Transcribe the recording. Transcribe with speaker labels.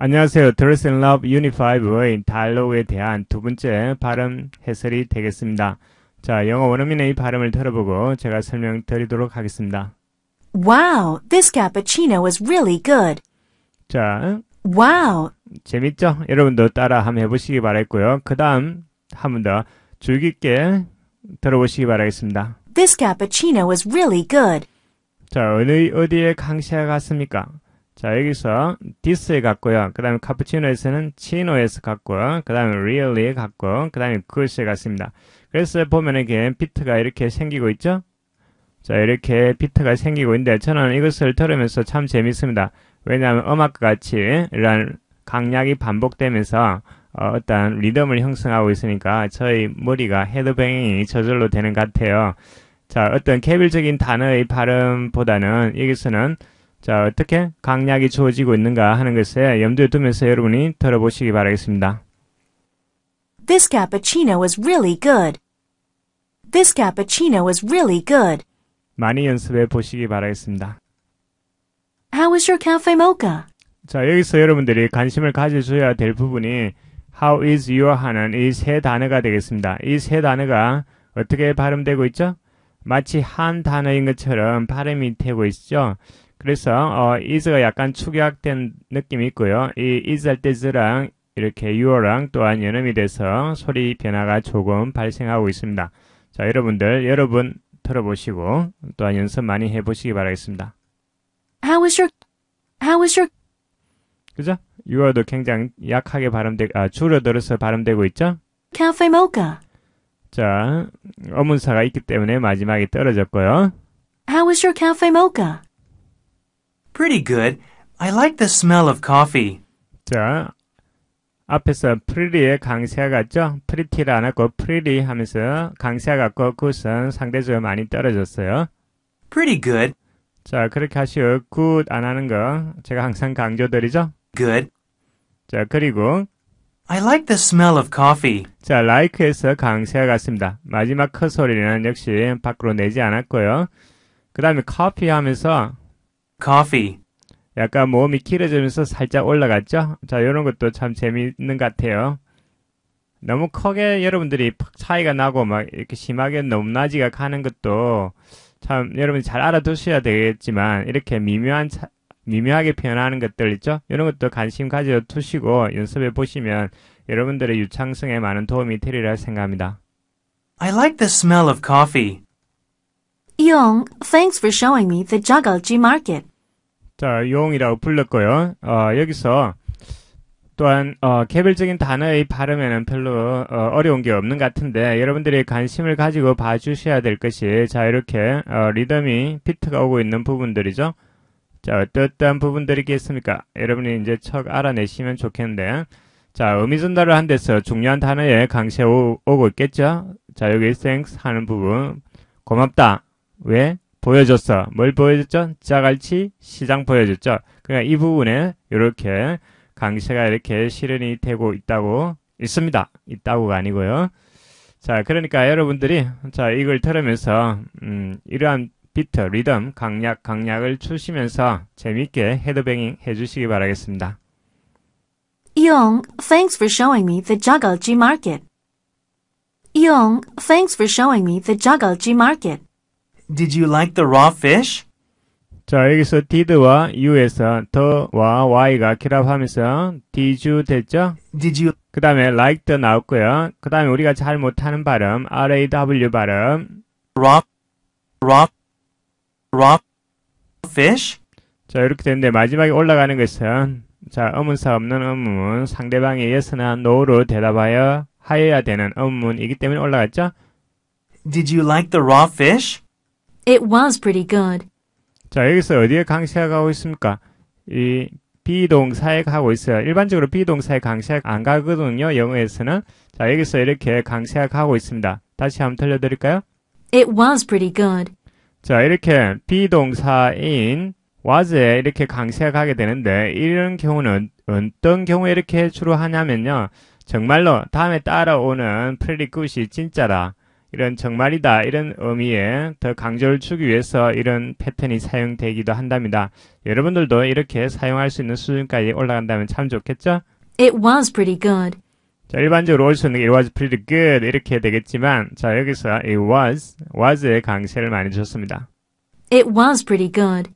Speaker 1: 안녕하세요. Dress in Love Unified w a 로그에 대한 두 번째 발음 해설이 되겠습니다. 자, 영어 원어민의 발음을 들어보고 제가 설명드리도록 하겠습니다. Wow, this cappuccino is really good. 자, wow. 재밌죠? 여러분도 따라 한번 해보시기 바라겠고요그 다음 한 번더 줄기게 들어보시기 바라겠습니다. This cappuccino is really good. 자, 어느 어디에 강시아 갔습니까? 자, 여기서 디스에 갔고요. 그 다음에 카푸치노에서는 치노에서 갔고요. 그 다음에 리얼리에 갔고, 그 다음에 그 o 에 갔습니다. 그래서 보면 이렇게 비트가 이렇게 생기고 있죠? 자, 이렇게 비트가 생기고 있는데 저는 이것을 들으면서 참 재밌습니다. 왜냐하면 음악과 같이 이런 강약이 반복되면서 어, 떤 리듬을 형성하고 있으니까 저희 머리가 헤드뱅잉이 저절로 되는 것 같아요. 자, 어떤 개별적인 단어의 발음보다는 여기서는 자, 어떻게 강약이 주어지고 있는가 하는 것에 염두에 두면서 여러분이 들어보시기 바라겠습니다. This cappuccino is really good. This cappuccino is really good. 많이 연습해 보시기 바라겠습니다. How is your cafe mocha? 자, 여기서 여러분들이 관심을 가져줘야 될 부분이 how is your 하는 이 세 단어가 되겠습니다. 이 세 단어가 어떻게 발음되고 있죠? 마치 한 단어인 것처럼 발음이 되고 있죠? 그래서 어, is가 약간 축약된 느낌이 있고요. 이 is 할때즈랑 이렇게 you랑 또한 연음이 돼서 소리 변화가 조금 발생하고 있습니다. 자, 여러분들 여러분 들어보시고 또한 연습 많이 해보시기 바라겠습니다. How is your How is your 그죠? you어도 굉장히 약하게 발음되 아, 줄어들어서 발음되고 있죠? Cafe mocha. 자, 어문사가 있기 때문에 마지막에 떨어졌고요. How is your cafe mocha? Pretty good. I like the smell of coffee. 자, 앞에서 pretty의 강세가 같죠? pretty를 안 하고 pretty 하면서 강세가 같고 good은 상대적으로 많이 떨어졌어요. Pretty good. 자, 그렇게 하시오. good 안 하는 거 제가 항상 강조드리죠? Good. 자, 그리고 I like the smell of coffee. 자, like에서 강세가 같습니다. 마지막 크 소리는 역시 밖으로 내지 않았고요. 그 다음에 coffee 하면서 coffee. 약간 모음이 길어지면서 살짝 올라갔죠? 자, 이런 것도 참 재미있는 것 같아요. 너무 크게 여러분들이 차이가 나고 막 이렇게 심하게 너무 나지가 가는 것도 참 여러분 잘 알아두셔야 되겠지만 이렇게 미묘한 차, 미묘하게 표현하는 것들 있죠? 이런 것도 관심 가져두시고 연습해 보시면 여러분들의 유창성에 많은 도움이 되리라 생각합니다. I like the smell of coffee. Yong, thanks for showing me the Jagalji market. 자, 용이라고 불렀고요. 어, 여기서 또한 어, 개별적인 단어의 발음에는 별로 어, 려운게 없는 것 같은데 여러분들이 관심을 가지고 봐주셔야 될 것이 자 이렇게 어, 리듬이 피트가 오고 있는 부분들이죠. 자 어떠한 부분들이 있겠습니까? 여러분이 이제 척 알아내시면 좋겠는데 자 의미 전달을 한 데서 중요한 단어에 강세 오, 오고 있겠죠? 자 여기 thanks 하는 부분 고맙다 왜 보여줬어. 뭘 보여줬죠? 자갈치 시장 보여줬죠. 그냥이 그러니까 부분에 이렇게 강세가 이렇게 실현이 되고 있다고 있습니다. 있다고가 아니고요. 자, 그러니까 여러분들이 자 이걸 들으면서 음, 이러한 비트, 리듬, 강약, 강약을 추시면서 재미있게 헤드뱅잉 해주시기 바라겠습니다. y o n g thanks for showing me the Jagalji market. y o n g thanks for showing me the Jagalji market. Did you like the raw fish? 자, 여기서 did와 you에서 더와 y가 결합하면서 did you 됐죠? Did you 그 다음에 liked 나왔고요. 그 다음에 우리가 잘 못하는 발음 raw 발음 r o c k r o c k r o c k fish 자, 이렇게 되는데 마지막에 올라가는 것은 자, 의문사 없는 의문 상대방에 예스나 no로 대답하여 하여야 되는 의문이기 때문에 올라갔죠? Did you like the raw fish? It was pretty good. 자, 여기서 어디에 강시하고 있습니까? 이 비동사에 가고 있어요. 일반적으로 비동사에 강시가 안 가거든요. 영어에서는. 자, 여기서 이렇게 강시하 가고 있습니다. 다시 한번 들려드릴까요? It was pretty good. 자, 이렇게 비동사인 was에 이렇게 강시하 가게 되는데 이런 경우는 어떤 경우에 이렇게 주로 하냐면요. 정말로 다음에 따라오는 pretty good이 진짜다. 이런 정말이다 이런 의미에 더 강조를 주기 위해서 이런 패턴이 사용되기도 한답니다. 여러분들도 이렇게 사용할 수 있는 수준까지 올라간다면 참 좋겠죠? It was pretty good. 자, 일반적으로 올 수 있는 게 it was pretty good 이렇게 되겠지만 자, 여기서 it was, was의 강세를 많이 주셨습니다. It was pretty good.